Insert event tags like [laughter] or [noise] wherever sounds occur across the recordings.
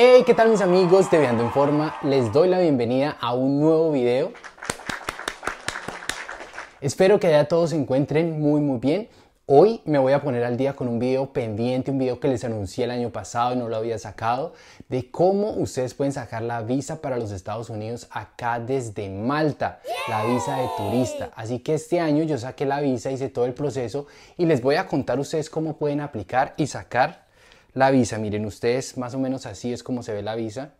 Hey, ¿qué tal mis amigos Te Viando en Forma? Les doy la bienvenida a un nuevo video. Espero que ya todos se encuentren muy muy bien. Hoy me voy a poner al día con un video pendiente, un video que les anuncié el año pasado y no lo había sacado, de cómo ustedes pueden sacar la visa para los Estados Unidos acá desde Malta, la visa de turista. Así que este año yo saqué la visa, hice todo el proceso y les voy a contar ustedes cómo pueden aplicar y sacar la visa. Miren ustedes, más o menos así es como se ve la visa.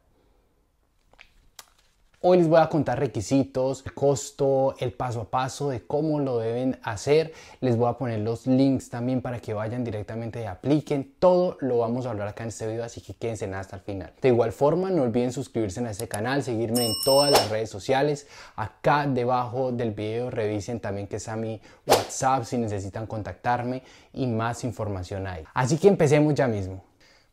Hoy les voy a contar requisitos, el costo, el paso a paso de cómo lo deben hacer. Les voy a poner los links también para que vayan directamente y apliquen. Todo lo vamos a hablar acá en este video, así que quédense hasta el final. De igual forma, no olviden suscribirse a este canal, seguirme en todas las redes sociales. Acá debajo del video revisen también que a mi WhatsApp si necesitan contactarme y más información ahí. Así que empecemos ya mismo.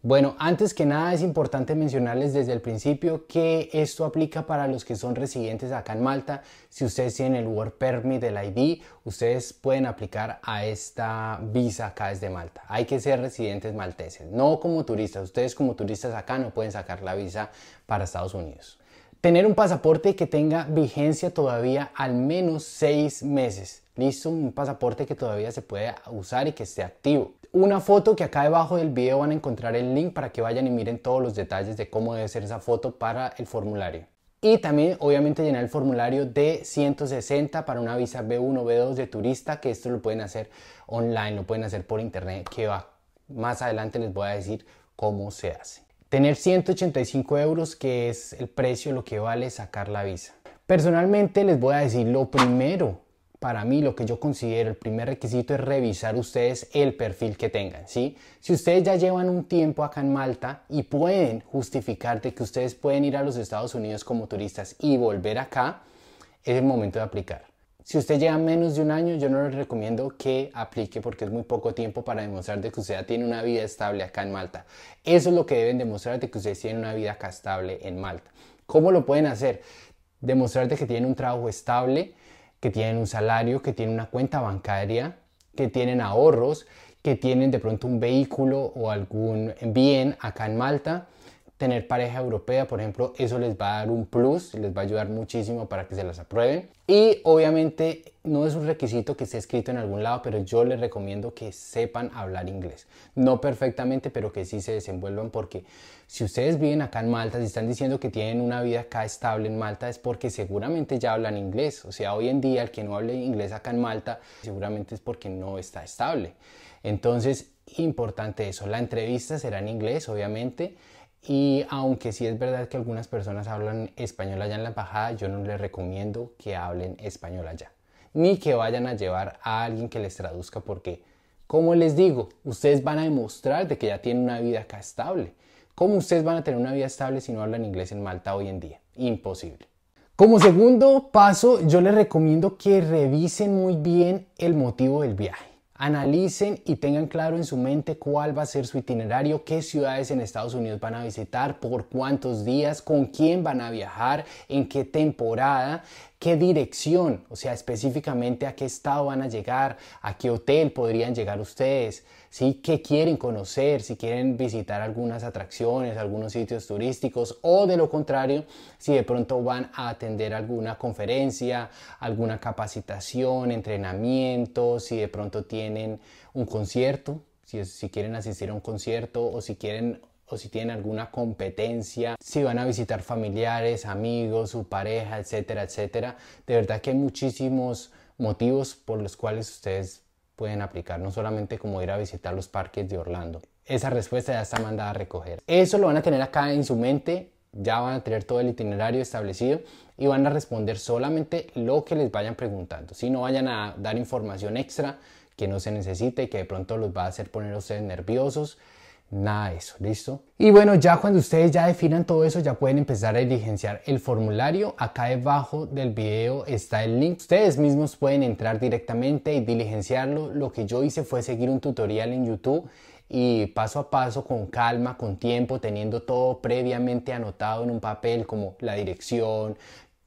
Bueno, antes que nada es importante mencionarles desde el principio que esto aplica para los que son residentes acá en Malta. Si ustedes tienen el Work Permit del ID, ustedes pueden aplicar a esta visa acá desde Malta. Hay que ser residentes malteses, no como turistas. Ustedes como turistas acá no pueden sacar la visa para Estados Unidos. Tener un pasaporte que tenga vigencia todavía al menos seis meses. Listo, un pasaporte que todavía se puede usar y que esté activo una foto que acá debajo del video van a encontrar el link para que vayan y miren todos los detalles de cómo debe ser esa foto para el formulario. Y también obviamente llenar el formulario de 160 para una visa B1, B2 de turista, que esto lo pueden hacer online, lo pueden hacer por internet, que va. Más adelante les voy a decir cómo se hace. Tener 185 euros, que es el precio, lo que vale sacar la visa. Personalmente les voy a decir lo primero para mí lo que yo considero el primer requisito es revisar ustedes el perfil que tengan, ¿sí? Si ustedes ya llevan un tiempo acá en Malta y pueden justificar que ustedes pueden ir a los Estados Unidos como turistas y volver acá, es el momento de aplicar. Si usted lleva menos de un año, yo no les recomiendo que aplique porque es muy poco tiempo para demostrar de que usted tiene una vida estable acá en Malta. Eso es lo que deben demostrar de que ustedes tienen una vida acá estable en Malta. ¿Cómo lo pueden hacer? Demostrar de que tienen un trabajo estable, que tienen un salario, que tienen una cuenta bancaria, que tienen ahorros, que tienen de pronto un vehículo o algún bien acá en Malta tener pareja europea, por ejemplo, eso les va a dar un plus, les va a ayudar muchísimo para que se las aprueben. Y obviamente no es un requisito que esté escrito en algún lado, pero yo les recomiendo que sepan hablar inglés. No perfectamente, pero que sí se desenvuelvan porque si ustedes viven acá en Malta, si están diciendo que tienen una vida acá estable en Malta, es porque seguramente ya hablan inglés. O sea, hoy en día el que no hable inglés acá en Malta, seguramente es porque no está estable. Entonces, importante eso. La entrevista será en inglés, obviamente. Y aunque sí es verdad que algunas personas hablan español allá en la embajada, yo no les recomiendo que hablen español allá. Ni que vayan a llevar a alguien que les traduzca porque, como les digo, ustedes van a demostrar de que ya tienen una vida acá estable. ¿Cómo ustedes van a tener una vida estable si no hablan inglés en Malta hoy en día? Imposible. Como segundo paso, yo les recomiendo que revisen muy bien el motivo del viaje. Analicen y tengan claro en su mente cuál va a ser su itinerario, qué ciudades en Estados Unidos van a visitar, por cuántos días, con quién van a viajar, en qué temporada qué dirección, o sea, específicamente a qué estado van a llegar, a qué hotel podrían llegar ustedes, ¿sí? qué quieren conocer, si quieren visitar algunas atracciones, algunos sitios turísticos o de lo contrario, si de pronto van a atender alguna conferencia, alguna capacitación, entrenamiento, si de pronto tienen un concierto, si quieren asistir a un concierto o si quieren o si tienen alguna competencia, si van a visitar familiares, amigos, su pareja, etcétera, etcétera. De verdad que hay muchísimos motivos por los cuales ustedes pueden aplicar, no solamente como ir a visitar los parques de Orlando. Esa respuesta ya está mandada a recoger. Eso lo van a tener acá en su mente, ya van a tener todo el itinerario establecido y van a responder solamente lo que les vayan preguntando. Si no vayan a dar información extra que no se necesite y que de pronto los va a hacer poner ustedes nerviosos, nada de eso, ¿listo? Y bueno, ya cuando ustedes ya definan todo eso, ya pueden empezar a diligenciar el formulario. Acá debajo del video está el link. Ustedes mismos pueden entrar directamente y diligenciarlo. Lo que yo hice fue seguir un tutorial en YouTube y paso a paso, con calma, con tiempo, teniendo todo previamente anotado en un papel como la dirección,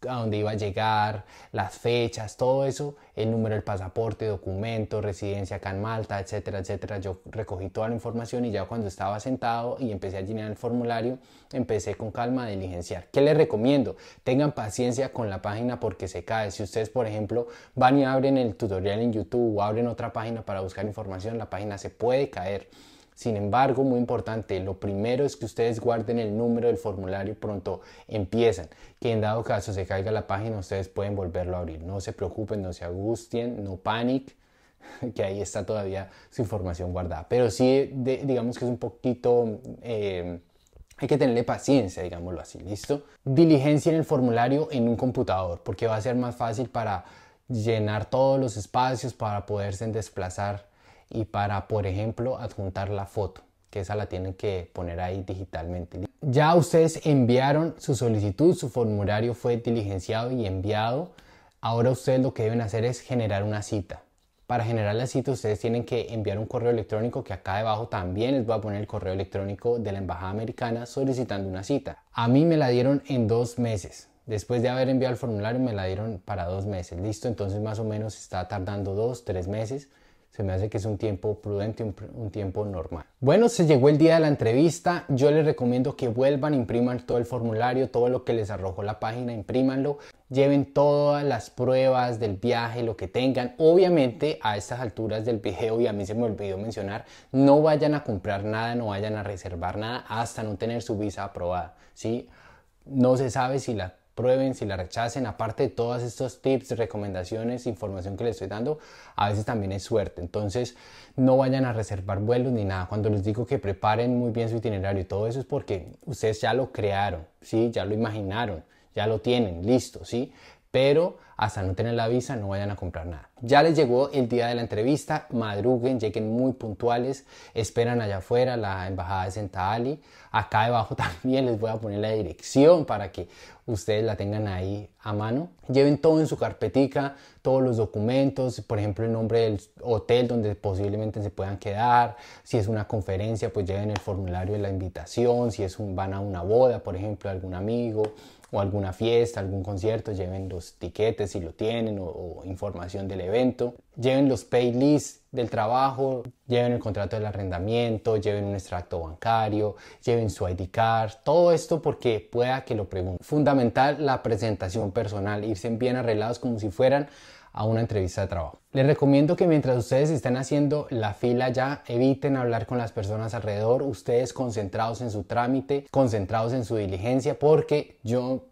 a dónde iba a llegar, las fechas, todo eso, el número del pasaporte, documento, residencia acá en Malta, etcétera, etcétera. Yo recogí toda la información y ya cuando estaba sentado y empecé a llenar el formulario, empecé con calma a diligenciar. ¿Qué les recomiendo? Tengan paciencia con la página porque se cae. Si ustedes, por ejemplo, van y abren el tutorial en YouTube o abren otra página para buscar información, la página se puede caer. Sin embargo, muy importante, lo primero es que ustedes guarden el número del formulario pronto empiezan, que en dado caso se caiga la página, ustedes pueden volverlo a abrir. No se preocupen, no se angustien, no panic, [laughs] que ahí está todavía su información guardada. Pero sí, digamos que es un poquito... Eh, hay que tenerle paciencia, digámoslo así, ¿listo? Diligencia en el formulario en un computador, porque va a ser más fácil para llenar todos los espacios, para poderse desplazar y para, por ejemplo, adjuntar la foto, que esa la tienen que poner ahí digitalmente. Ya ustedes enviaron su solicitud, su formulario fue diligenciado y enviado. Ahora ustedes lo que deben hacer es generar una cita. Para generar la cita ustedes tienen que enviar un correo electrónico que acá debajo también les voy a poner el correo electrónico de la Embajada Americana solicitando una cita. A mí me la dieron en dos meses. Después de haber enviado el formulario me la dieron para dos meses. Listo, entonces más o menos está tardando dos, tres meses se me hace que es un tiempo prudente, un, tiempo normal. Bueno, se llegó el día de la entrevista. Yo les recomiendo que vuelvan, impriman todo el formulario, todo lo que les arrojó la página, imprímanlo. Lleven todas las pruebas del viaje, lo que tengan. Obviamente, a estas alturas del video, y a mí se me olvidó mencionar, no vayan a comprar nada, no vayan a reservar nada hasta no tener su visa aprobada. ¿sí? No se sabe si la prueben, si la rechacen. Aparte de todos estos tips, recomendaciones, información que les estoy dando, a veces también es suerte. Entonces, no vayan a reservar vuelos ni nada. Cuando les digo que preparen muy bien su itinerario y todo eso es porque ustedes ya lo crearon, ¿sí? Ya lo imaginaron, ya lo tienen, listo, ¿sí? Pero hasta no tener la visa no vayan a comprar nada. Ya les llegó el día de la entrevista, madruguen, lleguen muy puntuales, esperan allá afuera la embajada de Santa Acá abajo [laughs] también les voy a poner la dirección para que ustedes la tengan ahí a mano. Lleven todo en su carpetica, todos los documentos, por ejemplo el nombre del hotel donde posiblemente se puedan quedar, si es una conferencia pues lleven el formulario de la invitación, si es un, van a una boda por ejemplo algún amigo o alguna fiesta, algún concierto, lleven los tiquetes si lo tienen o, información del evento. Lleven los pay del trabajo, lleven el contrato del arrendamiento, lleven un extracto bancario, lleven su ID card, todo esto porque pueda que lo pregunten. Fundamental la presentación personal, irse bien arreglados como si fueran a una entrevista de trabajo. Les recomiendo que mientras ustedes estén haciendo la fila ya eviten hablar con las personas alrededor, ustedes concentrados en su trámite, concentrados en su diligencia, porque yo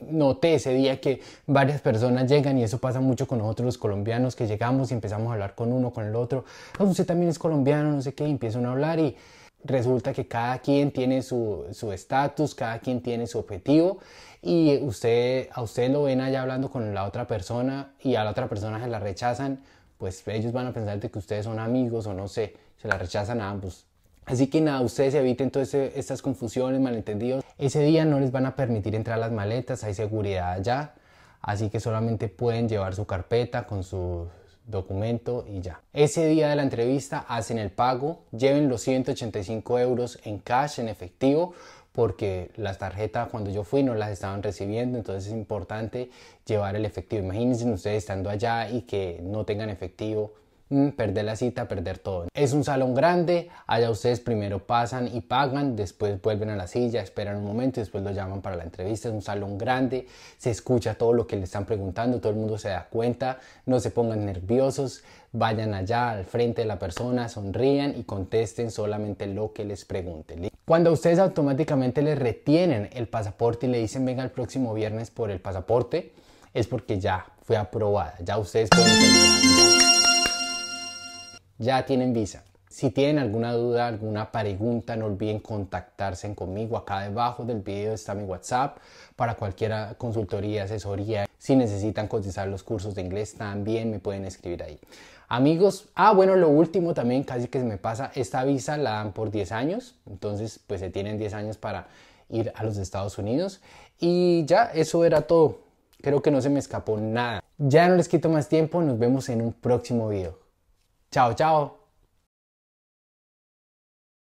noté ese día que varias personas llegan y eso pasa mucho con nosotros los colombianos que llegamos y empezamos a hablar con uno, con el otro, ah, usted también es colombiano, no sé qué, y empiezan a hablar y resulta que cada quien tiene su estatus, cada quien tiene su objetivo y usted, a usted lo ven allá hablando con la otra persona y a la otra persona se la rechazan, pues ellos van a pensar que ustedes son amigos o no sé, se la rechazan a ambos. Así que nada, ustedes eviten todas estas confusiones, malentendidos. Ese día no les van a permitir entrar las maletas, hay seguridad allá. Así que solamente pueden llevar su carpeta con su documento y ya. Ese día de la entrevista hacen el pago, lleven los 185 euros en cash, en efectivo, porque las tarjetas cuando yo fui no las estaban recibiendo, entonces es importante llevar el efectivo. Imagínense ustedes estando allá y que no tengan efectivo, Mm, perder la cita, perder todo. Es un salón grande, allá ustedes primero pasan y pagan, después vuelven a la silla, esperan un momento y después lo llaman para la entrevista. Es un salón grande, se escucha todo lo que le están preguntando, todo el mundo se da cuenta, no se pongan nerviosos, vayan allá al frente de la persona, sonrían y contesten solamente lo que les pregunten. Cuando ustedes automáticamente les retienen el pasaporte y le dicen venga el próximo viernes por el pasaporte, es porque ya fue aprobada, ya ustedes pueden ya tienen visa. Si tienen alguna duda, alguna pregunta, no olviden contactarse conmigo. Acá debajo del video está mi WhatsApp para cualquier consultoría, asesoría. Si necesitan cotizar los cursos de inglés, también me pueden escribir ahí. Amigos, ah, bueno, lo último también casi que se me pasa, esta visa la dan por 10 años, entonces pues se tienen 10 años para ir a los Estados Unidos. Y ya, eso era todo. Creo que no se me escapó nada. Ya no les quito más tiempo, nos vemos en un próximo video. 小赵。